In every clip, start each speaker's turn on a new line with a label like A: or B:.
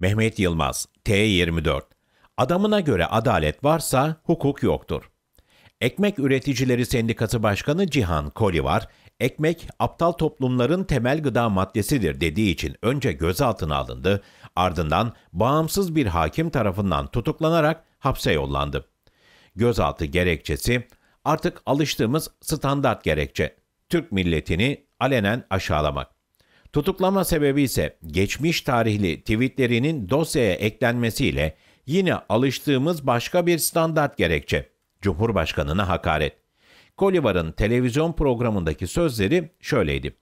A: Mehmet Yılmaz, T24 Adamına göre adalet varsa hukuk yoktur. Ekmek Üreticileri Sendikası Başkanı Cihan Koli ekmek aptal toplumların temel gıda maddesidir dediği için önce gözaltına alındı, ardından bağımsız bir hakim tarafından tutuklanarak hapse yollandı. Gözaltı gerekçesi artık alıştığımız standart gerekçe. Türk milletini alenen aşağılamak. Tutuklama sebebi ise geçmiş tarihli tweetlerinin dosyaya eklenmesiyle yine alıştığımız başka bir standart gerekçe. Cumhurbaşkanına hakaret. Kolivar'ın televizyon programındaki sözleri şöyleydi.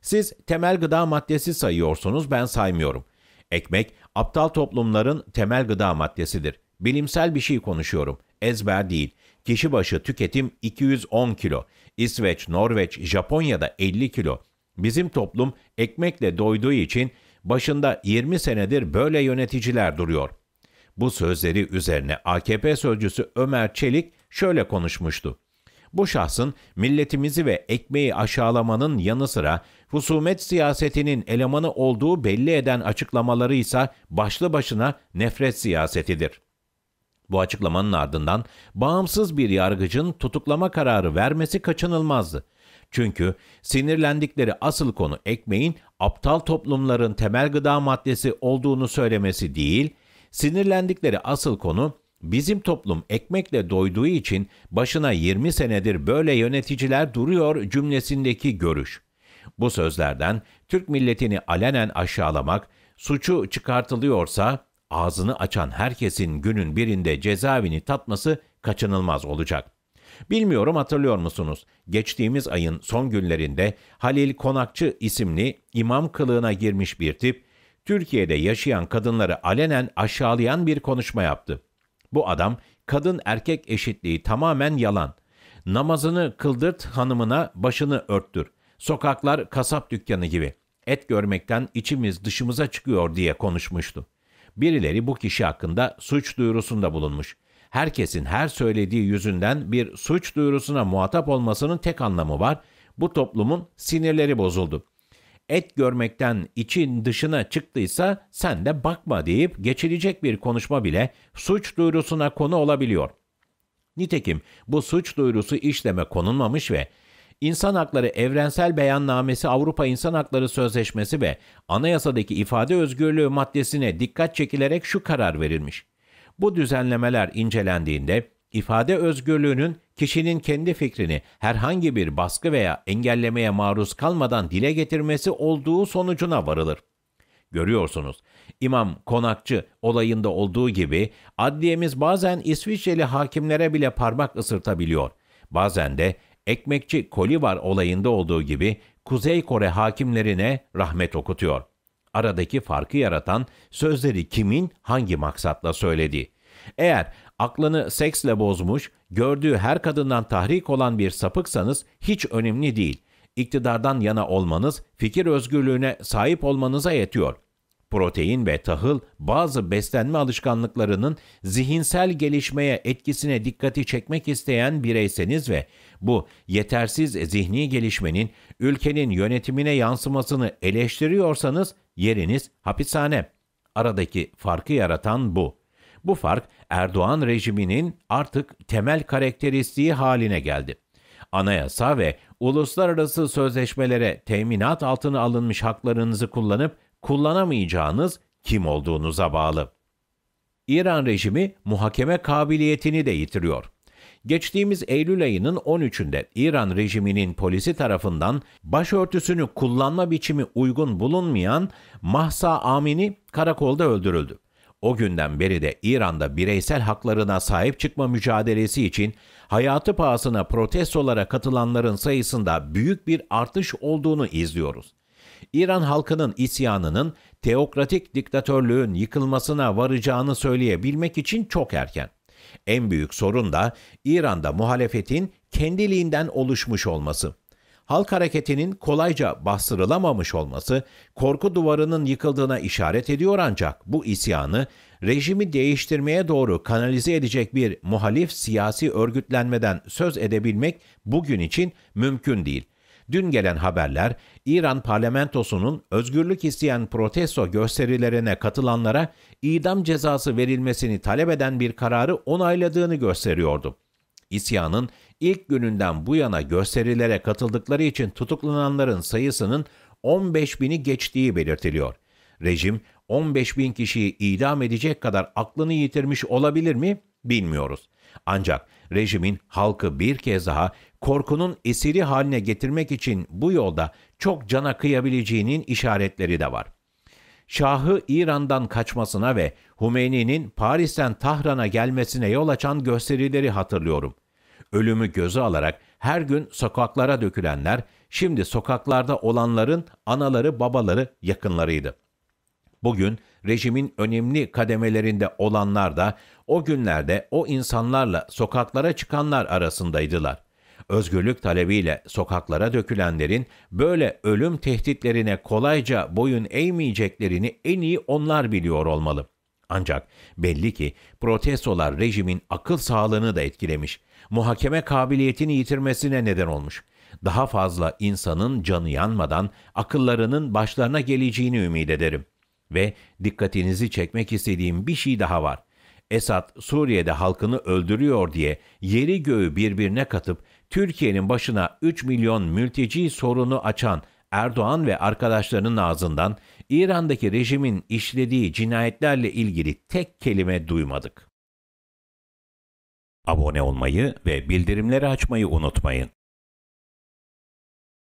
A: Siz temel gıda maddesi sayıyorsunuz ben saymıyorum. Ekmek aptal toplumların temel gıda maddesidir. Bilimsel bir şey konuşuyorum. Ezber değil. Kişi başı tüketim 210 kilo. İsveç, Norveç, Japonya'da 50 kilo. Bizim toplum ekmekle doyduğu için başında 20 senedir böyle yöneticiler duruyor. Bu sözleri üzerine AKP sözcüsü Ömer Çelik şöyle konuşmuştu. Bu şahsın milletimizi ve ekmeği aşağılamanın yanı sıra husumet siyasetinin elemanı olduğu belli eden açıklamaları ise başlı başına nefret siyasetidir. Bu açıklamanın ardından bağımsız bir yargıcın tutuklama kararı vermesi kaçınılmazdı. Çünkü sinirlendikleri asıl konu ekmeğin aptal toplumların temel gıda maddesi olduğunu söylemesi değil, sinirlendikleri asıl konu bizim toplum ekmekle doyduğu için başına 20 senedir böyle yöneticiler duruyor cümlesindeki görüş. Bu sözlerden Türk milletini alenen aşağılamak, suçu çıkartılıyorsa ağzını açan herkesin günün birinde cezaevini tatması kaçınılmaz olacak. Bilmiyorum hatırlıyor musunuz? Geçtiğimiz ayın son günlerinde Halil Konakçı isimli imam kılığına girmiş bir tip, Türkiye'de yaşayan kadınları alenen aşağılayan bir konuşma yaptı. Bu adam kadın erkek eşitliği tamamen yalan. Namazını kıldırt hanımına başını örttür. Sokaklar kasap dükkanı gibi. Et görmekten içimiz dışımıza çıkıyor diye konuşmuştu. Birileri bu kişi hakkında suç duyurusunda bulunmuş herkesin her söylediği yüzünden bir suç duyurusuna muhatap olmasının tek anlamı var. Bu toplumun sinirleri bozuldu. Et görmekten için dışına çıktıysa sen de bakma deyip geçilecek bir konuşma bile suç duyurusuna konu olabiliyor. Nitekim bu suç duyurusu işleme konulmamış ve İnsan Hakları Evrensel Beyannamesi Avrupa İnsan Hakları Sözleşmesi ve anayasadaki ifade özgürlüğü maddesine dikkat çekilerek şu karar verilmiş. Bu düzenlemeler incelendiğinde ifade özgürlüğünün kişinin kendi fikrini herhangi bir baskı veya engellemeye maruz kalmadan dile getirmesi olduğu sonucuna varılır. Görüyorsunuz, İmam Konakçı olayında olduğu gibi adliyemiz bazen İsviçreli hakimlere bile parmak ısırtabiliyor. Bazen de ekmekçi koli var olayında olduğu gibi Kuzey Kore hakimlerine rahmet okutuyor.'' aradaki farkı yaratan sözleri kimin hangi maksatla söyledi. Eğer aklını seksle bozmuş, gördüğü her kadından tahrik olan bir sapıksanız hiç önemli değil. İktidardan yana olmanız, fikir özgürlüğüne sahip olmanıza yetiyor. Protein ve tahıl bazı beslenme alışkanlıklarının zihinsel gelişmeye etkisine dikkati çekmek isteyen bireyseniz ve bu yetersiz zihni gelişmenin ülkenin yönetimine yansımasını eleştiriyorsanız yeriniz hapishane. Aradaki farkı yaratan bu. Bu fark Erdoğan rejiminin artık temel karakteristiği haline geldi. Anayasa ve uluslararası sözleşmelere teminat altına alınmış haklarınızı kullanıp kullanamayacağınız kim olduğunuza bağlı. İran rejimi muhakeme kabiliyetini de yitiriyor. Geçtiğimiz Eylül ayının 13'ünde İran rejiminin polisi tarafından başörtüsünü kullanma biçimi uygun bulunmayan Mahsa Amini karakolda öldürüldü. O günden beri de İran'da bireysel haklarına sahip çıkma mücadelesi için hayatı pahasına protestolara katılanların sayısında büyük bir artış olduğunu izliyoruz. İran halkının isyanının teokratik diktatörlüğün yıkılmasına varacağını söyleyebilmek için çok erken. En büyük sorun da İran'da muhalefetin kendiliğinden oluşmuş olması. Halk hareketinin kolayca bastırılamamış olması korku duvarının yıkıldığına işaret ediyor ancak bu isyanı rejimi değiştirmeye doğru kanalize edecek bir muhalif siyasi örgütlenmeden söz edebilmek bugün için mümkün değil. Dün gelen haberler İran parlamentosunun özgürlük isteyen protesto gösterilerine katılanlara idam cezası verilmesini talep eden bir kararı onayladığını gösteriyordu. İsyanın ilk gününden bu yana gösterilere katıldıkları için tutuklananların sayısının 15 bini geçtiği belirtiliyor. Rejim 15 bin kişiyi idam edecek kadar aklını yitirmiş olabilir mi? bilmiyoruz. Ancak rejimin halkı bir kez daha korkunun esiri haline getirmek için bu yolda çok cana kıyabileceğinin işaretleri de var. Şahı İran'dan kaçmasına ve Hümeyni'nin Paris'ten Tahran'a gelmesine yol açan gösterileri hatırlıyorum. Ölümü göze alarak her gün sokaklara dökülenler, şimdi sokaklarda olanların anaları, babaları, yakınlarıydı. Bugün rejimin önemli kademelerinde olanlar da o günlerde o insanlarla sokaklara çıkanlar arasındaydılar. Özgürlük talebiyle sokaklara dökülenlerin böyle ölüm tehditlerine kolayca boyun eğmeyeceklerini en iyi onlar biliyor olmalı. Ancak belli ki protestolar rejimin akıl sağlığını da etkilemiş, muhakeme kabiliyetini yitirmesine neden olmuş. Daha fazla insanın canı yanmadan akıllarının başlarına geleceğini ümit ederim. Ve dikkatinizi çekmek istediğim bir şey daha var. Esad Suriye'de halkını öldürüyor diye yeri göğü birbirine katıp Türkiye'nin başına 3 milyon mülteci sorunu açan Erdoğan ve arkadaşlarının ağzından İran'daki rejimin işlediği cinayetlerle ilgili tek kelime duymadık. Abone olmayı ve bildirimleri açmayı unutmayın.